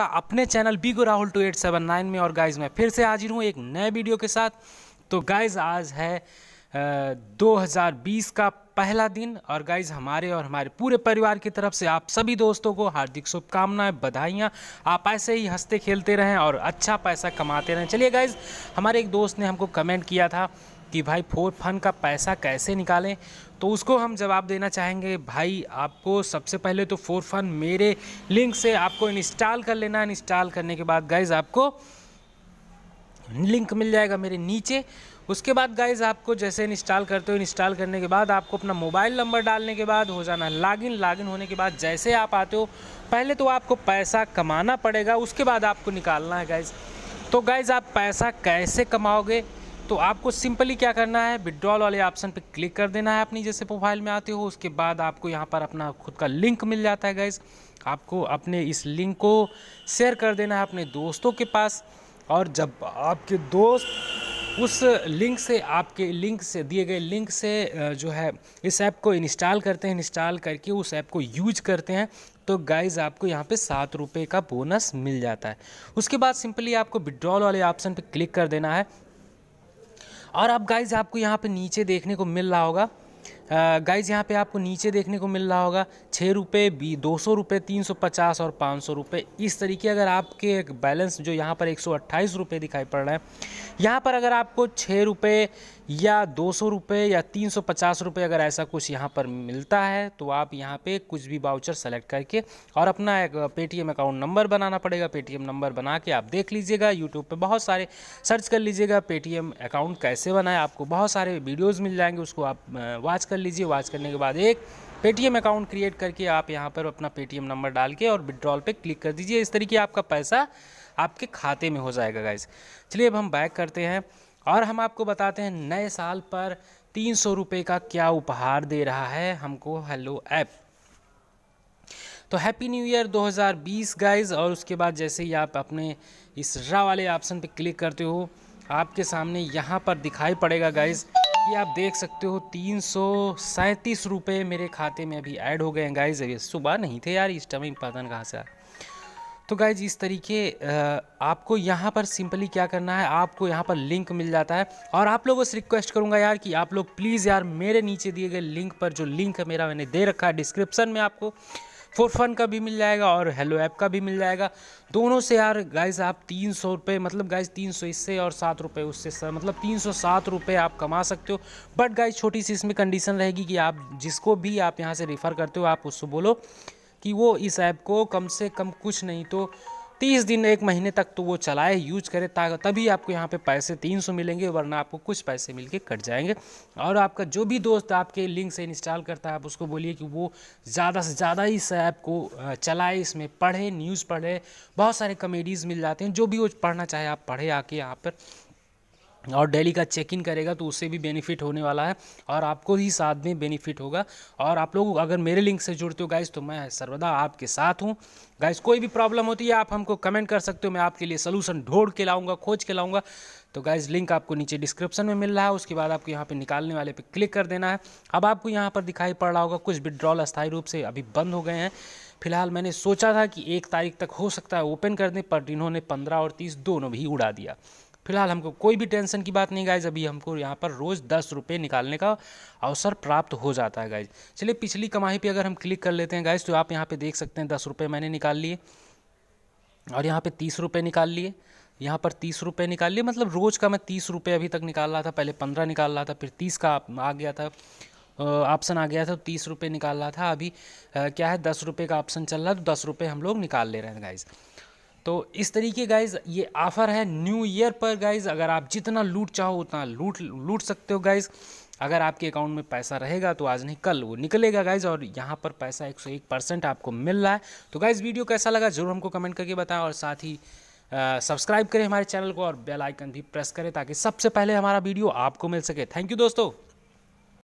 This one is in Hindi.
आपका अपने channel Bigo Rahul two eight seven nine में और गाइज मैं फिर से हाजिर हूँ एक नए वीडियो के साथ तो गाइज आज है आ, 2020 का पहला दिन और गाइज हमारे और हमारे पूरे परिवार की तरफ से आप सभी दोस्तों को हार्दिक शुभकामनाएं बधाइयाँ आप ऐसे ही हंसते खेलते रहें और अच्छा पैसा कमाते रहें चलिए गाइज हमारे एक दोस्त ने हमको कमेंट किया था कि भाई फोर फन का पैसा कैसे निकालें तो उसको हम जवाब देना चाहेंगे भाई आपको सबसे पहले तो फोर फन मेरे लिंक से आपको इंस्टॉल कर लेना इंस्टॉल करने के बाद गाइज आपको लिंक मिल जाएगा मेरे नीचे उसके बाद गाइज आपको जैसे इंस्टॉल करते हो इंस्टॉल करने के बाद आपको अपना मोबाइल नंबर डालने के बाद हो जाना लॉगिन लॉगिन होने के बाद जैसे आप आते हो पहले तो आपको पैसा कमाना पड़ेगा उसके बाद आपको निकालना है गाइज़ तो गाइज़ आप पैसा कैसे कमाओगे तो आपको सिंपली क्या करना है विड्रॉल वाले ऑप्शन पे क्लिक कर देना है अपनी जैसे प्रोफाइल में आते हो उसके बाद आपको यहाँ पर अपना खुद का लिंक मिल जाता है गाइज़ आपको अपने इस लिंक को शेयर कर देना है अपने दोस्तों के पास और जब आपके दोस्त उस लिंक से आपके लिंक से दिए गए लिंक से जो है इस ऐप को इंस्टॉल करते हैं इंस्टॉल करके उस ऐप को यूज करते हैं तो गाइज आपको यहाँ पे सात रुपये का बोनस मिल जाता है उसके बाद सिंपली आपको विड्रॉल वाले ऑप्शन पे क्लिक कर देना है और अब गाइज आपको यहाँ पे नीचे देखने को मिल रहा होगा गाइज यहाँ पे आपको नीचे देखने को मिल रहा होगा छः रुपये बी दो सौ रुपये तीन सौ पचास और पाँच सौ रुपये इस तरीके अगर आपके एक बैलेंस जो यहाँ पर एक सौ अट्ठाईस रुपये दिखाई पड़ रहा है यहाँ पर अगर आपको छः रुपये या दो सौ रुपये या तीन सौ पचास रुपये अगर ऐसा कुछ यहाँ पर मिलता है तो आप यहाँ पे कुछ भी बाउचर सेलेक्ट करके और अपना एक पेटीएम अकाउंट नंबर बनाना पड़ेगा पेटीएम नंबर बना के आप देख लीजिएगा यूट्यूब पे बहुत सारे सर्च कर लीजिएगा पेटीएम अकाउंट कैसे बनाए आपको बहुत सारे वीडियोज़ मिल जाएंगे उसको आप वॉच कर कर लीजिए वॉच करने के बाद एक पेटीएम अकाउंट क्रिएट करके आप यहाँ पर अपना पेटीएम नंबर डाल के और विड्रॉल पे क्लिक कर दीजिए इस तरीके आपका पैसा आपके खाते में हो जाएगा गाइज चलिए अब हम बैक करते हैं और हम आपको बताते हैं नए साल पर तीन सौ का क्या उपहार दे रहा है हमको हेलो ऐप तो हैप्पी न्यू ईयर 2020 गाइस और उसके बाद जैसे ही आप अपने इस रा वाले ऑप्शन पे क्लिक करते हो आपके सामने यहाँ पर दिखाई पड़ेगा गाइस ये आप देख सकते हो तीन सौ सैंतीस रुपये मेरे खाते में अभी ऐड हो गए हैं गाइज अभी सुबह नहीं थे यार इस टाइम पता कहाँ से तो गाइज इस तरीके आपको यहाँ पर सिंपली क्या करना है आपको यहाँ पर लिंक मिल जाता है और आप लोगों से रिक्वेस्ट करूँगा यार कि आप लोग प्लीज़ यार मेरे नीचे दिए गए लिंक पर जो लिंक है मेरा मैंने दे रखा है डिस्क्रिप्सन में आपको फोर फन का भी मिल जाएगा और हेलो ऐप का भी मिल जाएगा दोनों से यार गाइस आप तीन सौ रुपये मतलब गाइस तीन सौ इससे और सात रुपये उससे सर मतलब तीन सौ सात रुपये आप कमा सकते हो बट गाइस छोटी सी इसमें कंडीशन रहेगी कि आप जिसको भी आप यहाँ से रेफ़र करते हो आप उससे बोलो कि वो इस ऐप को कम से कम कुछ नहीं तो तीस दिन एक महीने तक तो वो चलाए यूज करें ताकि तभी आपको यहाँ पे पैसे तीन सौ मिलेंगे वरना आपको कुछ पैसे मिल के कट जाएंगे और आपका जो भी दोस्त आपके लिंक से इंस्टॉल करता है आप उसको बोलिए कि वो ज़्यादा से ज़्यादा इस ऐप को चलाए इसमें पढ़े न्यूज़ पढ़े बहुत सारे कमेडीज़ मिल जाते हैं जो भी वो पढ़ना चाहे आप पढ़े आके यहाँ पर और डेली का चेक इन करेगा तो उससे भी बेनिफिट होने वाला है और आपको ही साथ में बेनिफिट होगा और आप लोग अगर मेरे लिंक से जुड़ते हो गाइज तो मैं सर्वदा आपके साथ हूँ गाइज कोई भी प्रॉब्लम होती है आप हमको कमेंट कर सकते हो मैं आपके लिए सोलूशन ढूंढ के लाऊंगा खोज के लाऊंगा तो गाइज लिंक आपको नीचे डिस्क्रिप्शन में मिल रहा है उसके बाद आपको यहाँ पर निकालने वाले पर क्लिक कर देना है अब आपको यहाँ पर दिखाई पड़ रहा होगा कुछ विड्रॉल अस्थायी रूप से अभी बंद हो गए हैं फिलहाल मैंने सोचा था कि एक तारीख तक हो सकता है ओपन कर दें पर इन्होंने पंद्रह और तीस दोनों भी उड़ा दिया फिलहाल हमको कोई भी टेंशन की बात नहीं गाइज अभी हमको यहाँ पर रोज़ दस रुपये निकालने का अवसर प्राप्त हो जाता है गाइज चलिए पिछली कमाई पर अगर हम क्लिक कर लेते हैं गाइज तो आप यहाँ पर देख सकते हैं दस रुपये मैंने निकाल लिए और यहाँ पे तीस रुपये निकाल लिए यहाँ पर तीस रुपये निकाल लिए मतलब रोज़ का मैं तीस रुपये अभी तक निकाल रहा था पहले पंद्रह निकाल रहा था फिर तीस का आ गया था ऑप्शन आ गया था तो तीस रुपये निकाल रहा था अभी आ, क्या है दस रुपये का ऑप्शन चल रहा है तो दस रुपये हम लोग निकाल ले रहे हैं गाइज़ तो इस तरीके गाइज ये ऑफ़र है न्यू ईयर पर गाइज अगर आप जितना लूट चाहो उतना लूट लूट सकते हो गाइज़ अगर आपके अकाउंट में पैसा रहेगा तो आज नहीं कल वो निकलेगा गाइज और यहाँ पर पैसा एक सौ एक परसेंट आपको मिल रहा है तो गाइज वीडियो कैसा लगा जरूर हमको कमेंट करके बताएं और साथ ही सब्सक्राइब करें हमारे चैनल को और बेल आइकन भी प्रेस करें ताकि सबसे पहले हमारा वीडियो आपको मिल सके थैंक यू दोस्तों